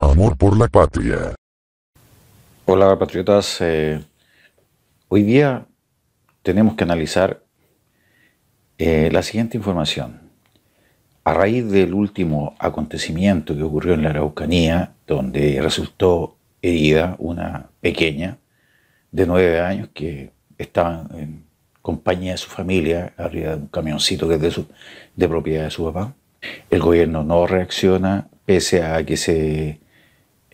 Amor por la patria. Hola patriotas, eh, hoy día tenemos que analizar eh, la siguiente información. A raíz del último acontecimiento que ocurrió en la Araucanía, donde resultó herida una pequeña de nueve años que estaba en compañía de su familia arriba de un camioncito que es de, su, de propiedad de su papá, el gobierno no reacciona pese a que se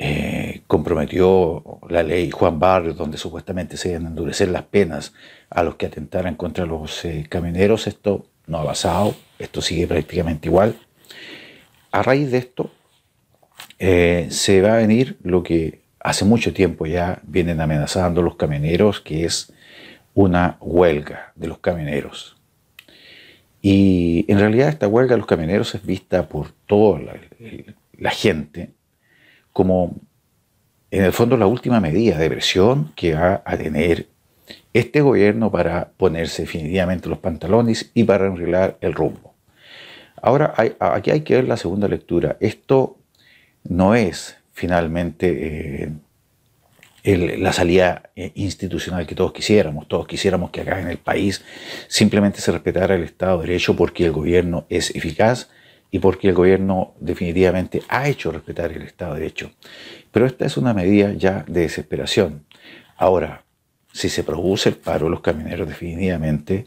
eh, comprometió la ley Juan Barrios, donde supuestamente se iban a endurecer las penas a los que atentaran contra los eh, camioneros. Esto no ha pasado, esto sigue prácticamente igual. A raíz de esto, eh, se va a venir lo que hace mucho tiempo ya vienen amenazando los camioneros, que es una huelga de los camioneros. Y en realidad esta huelga de los camioneros es vista por toda la gente como en el fondo la última medida de presión que va a tener este gobierno para ponerse definitivamente los pantalones y para arreglar el rumbo. Ahora, aquí hay que ver la segunda lectura. Esto no es finalmente eh, la salida eh, institucional que todos quisiéramos. Todos quisiéramos que acá en el país simplemente se respetara el Estado de Derecho porque el gobierno es eficaz y porque el gobierno definitivamente ha hecho respetar el Estado de Derecho. Pero esta es una medida ya de desesperación. Ahora, si se produce el paro, de los camioneros definitivamente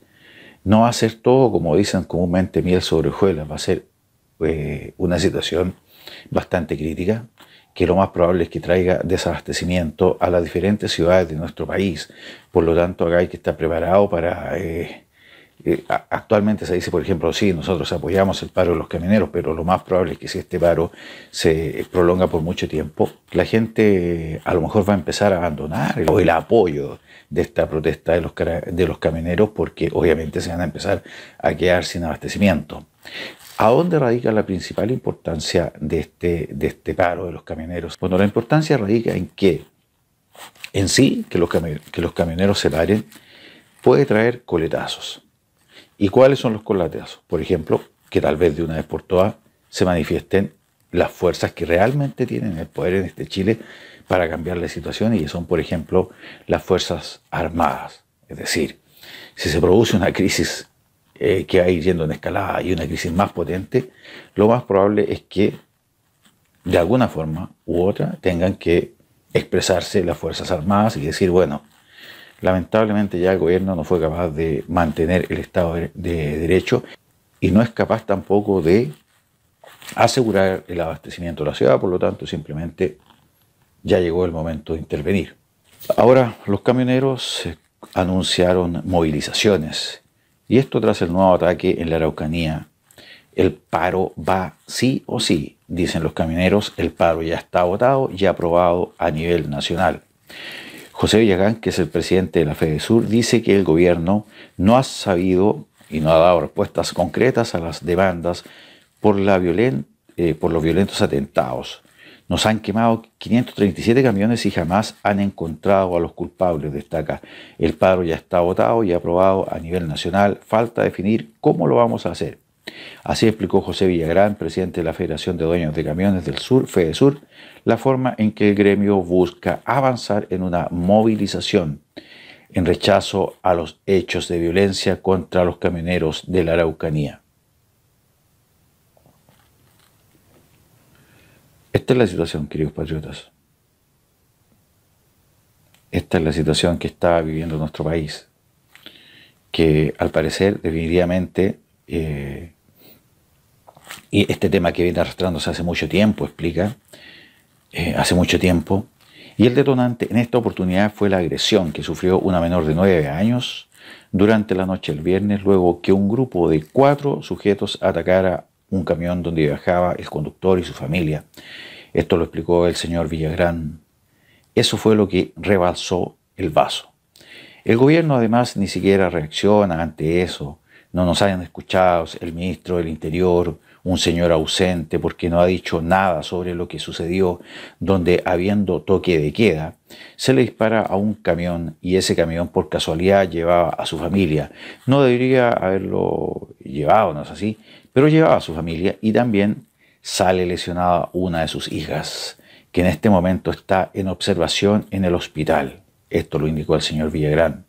no va a ser todo, como dicen comúnmente, miel sobre hojuelas, va a ser eh, una situación bastante crítica que lo más probable es que traiga desabastecimiento a las diferentes ciudades de nuestro país. Por lo tanto, acá hay que estar preparado para eh, eh, actualmente se dice, por ejemplo, sí, nosotros apoyamos el paro de los camioneros, pero lo más probable es que si este paro se eh, prolonga por mucho tiempo, la gente eh, a lo mejor va a empezar a abandonar el, el apoyo de esta protesta de los, de los camioneros porque obviamente se van a empezar a quedar sin abastecimiento. ¿A dónde radica la principal importancia de este, de este paro de los camioneros? Bueno, la importancia radica en que, en sí, que los, que los camioneros se paren puede traer coletazos. ¿Y cuáles son los colaterales? Por ejemplo, que tal vez de una vez por todas se manifiesten las fuerzas que realmente tienen el poder en este Chile para cambiar la situación y son, por ejemplo, las fuerzas armadas. Es decir, si se produce una crisis eh, que va a ir yendo en escalada y una crisis más potente, lo más probable es que de alguna forma u otra tengan que expresarse las fuerzas armadas y decir, bueno, Lamentablemente ya el gobierno no fue capaz de mantener el Estado de Derecho y no es capaz tampoco de asegurar el abastecimiento de la ciudad, por lo tanto simplemente ya llegó el momento de intervenir. Ahora los camioneros eh, anunciaron movilizaciones y esto tras el nuevo ataque en la Araucanía. El paro va sí o sí, dicen los camioneros, el paro ya está votado y aprobado a nivel nacional. José Villagán, que es el presidente de la FEDESUR, dice que el gobierno no ha sabido y no ha dado respuestas concretas a las demandas por, la eh, por los violentos atentados. Nos han quemado 537 camiones y jamás han encontrado a los culpables, destaca. El paro ya está votado y aprobado a nivel nacional. Falta definir cómo lo vamos a hacer. Así explicó José Villagrán, presidente de la Federación de Dueños de Camiones del Sur, FEDESUR, la forma en que el gremio busca avanzar en una movilización en rechazo a los hechos de violencia contra los camioneros de la Araucanía. Esta es la situación, queridos patriotas. Esta es la situación que está viviendo nuestro país, que al parecer definitivamente eh, y este tema que viene arrastrándose hace mucho tiempo, explica, eh, hace mucho tiempo, y el detonante en esta oportunidad fue la agresión que sufrió una menor de nueve años durante la noche del viernes, luego que un grupo de cuatro sujetos atacara un camión donde viajaba el conductor y su familia. Esto lo explicó el señor Villagrán. Eso fue lo que rebalsó el vaso. El gobierno además ni siquiera reacciona ante eso no nos hayan escuchado el ministro del Interior, un señor ausente, porque no ha dicho nada sobre lo que sucedió, donde habiendo toque de queda, se le dispara a un camión y ese camión por casualidad llevaba a su familia. No debería haberlo llevado, no es así, pero llevaba a su familia y también sale lesionada una de sus hijas, que en este momento está en observación en el hospital. Esto lo indicó el señor Villagrán.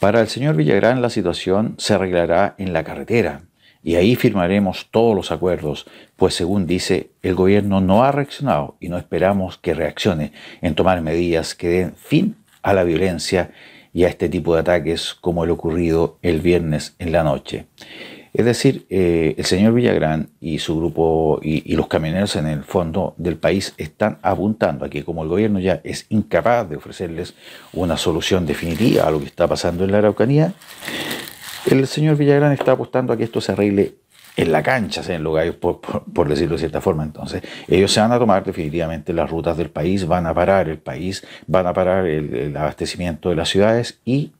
Para el señor Villagrán la situación se arreglará en la carretera y ahí firmaremos todos los acuerdos, pues según dice, el gobierno no ha reaccionado y no esperamos que reaccione en tomar medidas que den fin a la violencia y a este tipo de ataques como el ocurrido el viernes en la noche. Es decir, eh, el señor Villagrán y su grupo y, los camioneros en el fondo del país están apuntando a que como el gobierno ya es incapaz de ofrecerles una solución definitiva a lo que está pasando en la Araucanía, el señor Villagrán está apostando a que esto se arregle en la cancha, en los por, por, decirlo de cierta forma. Entonces, ellos se van a tomar definitivamente las rutas del país, van a parar el país, van a parar el abastecimiento de las ciudades y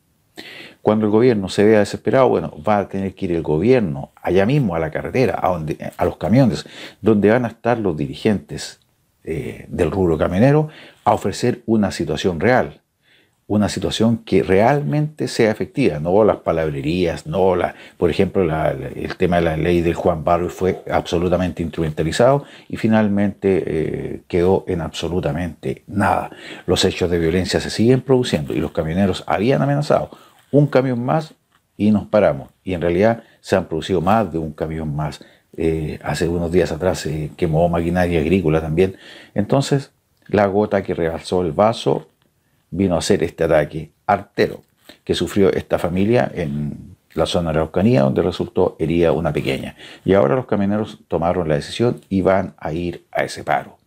cuando el gobierno se vea desesperado, bueno, va a tener que ir el gobierno allá mismo, a la carretera, a, donde, a los camiones, donde van a estar los dirigentes eh, del rubro camionero, a ofrecer una situación real, una situación que realmente sea efectiva, no las palabrerías, no la, por ejemplo, el tema de la ley del Juan Barrio fue absolutamente instrumentalizado y finalmente eh, quedó en absolutamente nada. Los hechos de violencia se siguen produciendo y los camioneros habían amenazado un camión más y nos paramos. Y en realidad se han producido más de un camión más. Eh, hace unos días atrás se eh, quemó maquinaria agrícola también. Entonces, la gota que rebalsó el vaso vino a ser este ataque artero que sufrió esta familia en la zona de la Araucanía, donde resultó herida una pequeña. Y ahora los camioneros tomaron la decisión y van a ir a ese paro.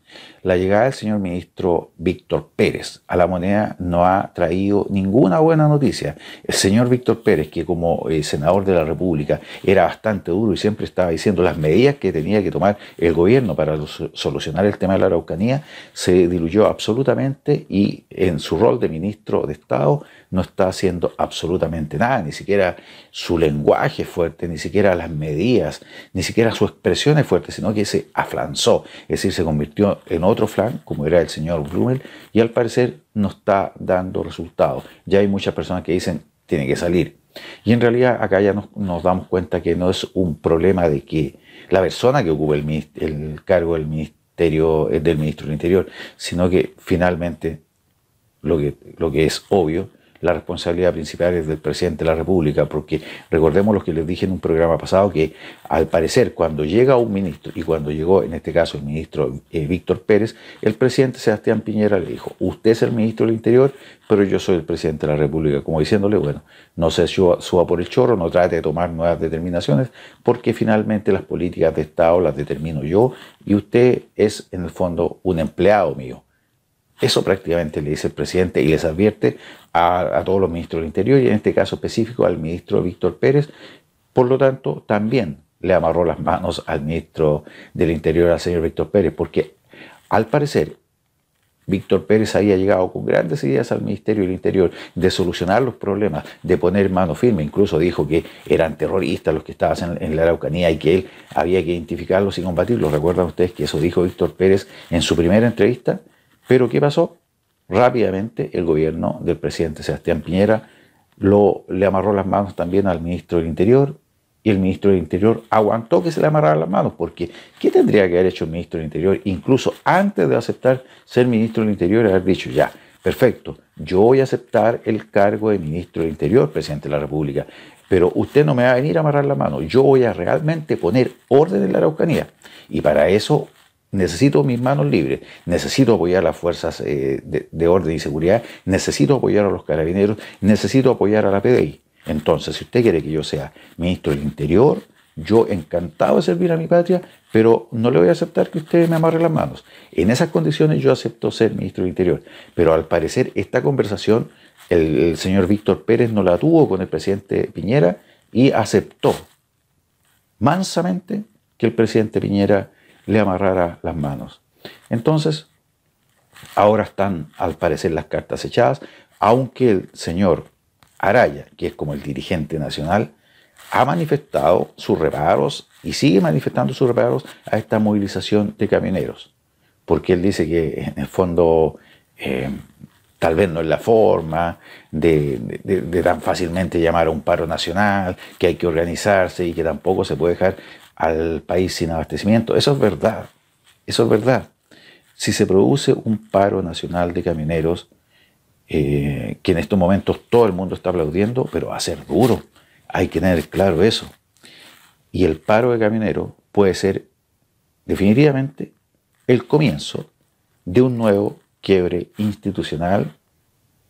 La llegada del señor ministro Víctor Pérez a la moneda no ha traído ninguna buena noticia. El señor Víctor Pérez, que como eh, senador de la República era bastante duro y siempre estaba diciendo las medidas que tenía que tomar el gobierno para solucionar el tema de la Araucanía, se diluyó absolutamente y en su rol de ministro de Estado no está haciendo absolutamente nada, ni siquiera su lenguaje fuerte, ni siquiera las medidas, ni siquiera su expresión es fuerte, sino que se aflanzó, es decir, se convirtió en otro otro flan, como era el señor Blumel, y al parecer no está dando resultados. Ya hay muchas personas que dicen, tiene que salir. Y en realidad acá ya nos, damos cuenta que no es un problema de que la persona que ocupa el, cargo del ministerio del ministro del Interior, sino que finalmente lo que, lo que es obvio la responsabilidad principal es del presidente de la República, porque recordemos lo que les dije en un programa pasado, que al parecer cuando llega un ministro, y cuando llegó en este caso el ministro eh, Víctor Pérez, el presidente Sebastián Piñera le dijo, usted es el ministro del Interior, pero yo soy el presidente de la República, como diciéndole, bueno, no se suba por el chorro, no trate de tomar nuevas determinaciones, porque finalmente las políticas de Estado las determino yo y usted es en el fondo un empleado mío. Eso prácticamente le dice el presidente y les advierte a, todos los ministros del Interior y en este caso específico al ministro Víctor Pérez. Por lo tanto, también le amarró las manos al ministro del Interior, al señor Víctor Pérez, porque al parecer Víctor Pérez había llegado con grandes ideas al Ministerio del Interior de solucionar los problemas, de poner mano firme. Incluso dijo que eran terroristas los que estaban en, la Araucanía y que él había que identificarlos y combatirlos. ¿Recuerdan ustedes que eso dijo Víctor Pérez en su primera entrevista? Pero ¿qué pasó? rápidamente el gobierno del presidente Sebastián Piñera lo, le amarró las manos también al ministro del Interior y el ministro del Interior aguantó que se le amarraran las manos, porque ¿qué tendría que haber hecho el ministro del Interior incluso antes de aceptar ser ministro del Interior y haber dicho ya? Perfecto, yo voy a aceptar el cargo de ministro del Interior, presidente de la República, pero usted no me va a venir a amarrar la mano, yo voy a realmente poner orden en la Araucanía. Y para eso necesito mis manos libres, necesito apoyar a las fuerzas eh, de, orden y seguridad, necesito apoyar a los carabineros, necesito apoyar a la PDI. Entonces, si usted quiere que yo sea ministro del Interior, yo encantado de servir a mi patria, pero no le voy a aceptar que usted me amarre las manos. En esas condiciones yo acepto ser ministro del Interior. Pero al parecer esta conversación el señor Víctor Pérez no la tuvo con el presidente Piñera y aceptó mansamente que el presidente Piñera le amarrara las manos. Entonces, ahora están al parecer las cartas echadas, aunque el señor Araya, que es como el dirigente nacional, ha manifestado sus reparos y sigue manifestando sus reparos a esta movilización de camioneros, porque él dice que en el fondo eh, tal vez no es la forma de, tan fácilmente llamar a un paro nacional, que hay que organizarse y que tampoco se puede dejar al país sin abastecimiento. Eso es verdad, eso es verdad. Si se produce un paro nacional de camineros... Eh, que en estos momentos todo el mundo está aplaudiendo, pero va a ser duro, hay que tener claro eso. Y el paro de camineros puede ser definitivamente el comienzo de un nuevo quiebre institucional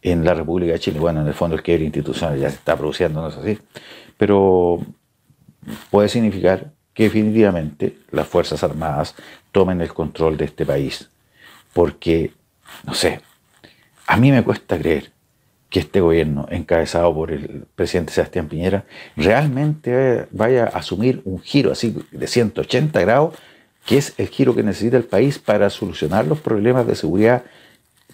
en la República de Chile. Bueno, en el fondo el quiebre institucional ya se está produciendo, no es así, pero puede significar que definitivamente las Fuerzas Armadas tomen el control de este país. Porque, no sé, a mí me cuesta creer que este gobierno, encabezado por el presidente Sebastián Piñera, realmente vaya a asumir un giro así de 180 grados, que es el giro que necesita el país para solucionar los problemas de seguridad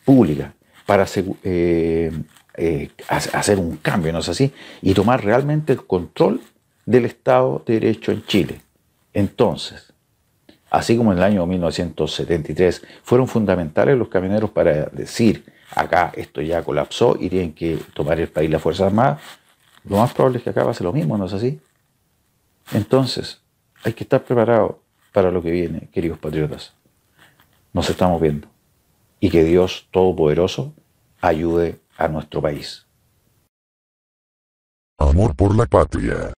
pública, para eh, eh, hacer un cambio, ¿no sé así? Y tomar realmente el control del Estado de Derecho en Chile. Entonces, así como en el año 1973 fueron fundamentales los camioneros para decir, acá esto ya colapsó y tienen que tomar el país las Fuerzas Armadas, lo más probable es que acá pase lo mismo, ¿no es así? Entonces, hay que estar preparado para lo que viene, queridos patriotas. Nos estamos viendo. Y que Dios Todopoderoso ayude a nuestro país. Amor por la patria.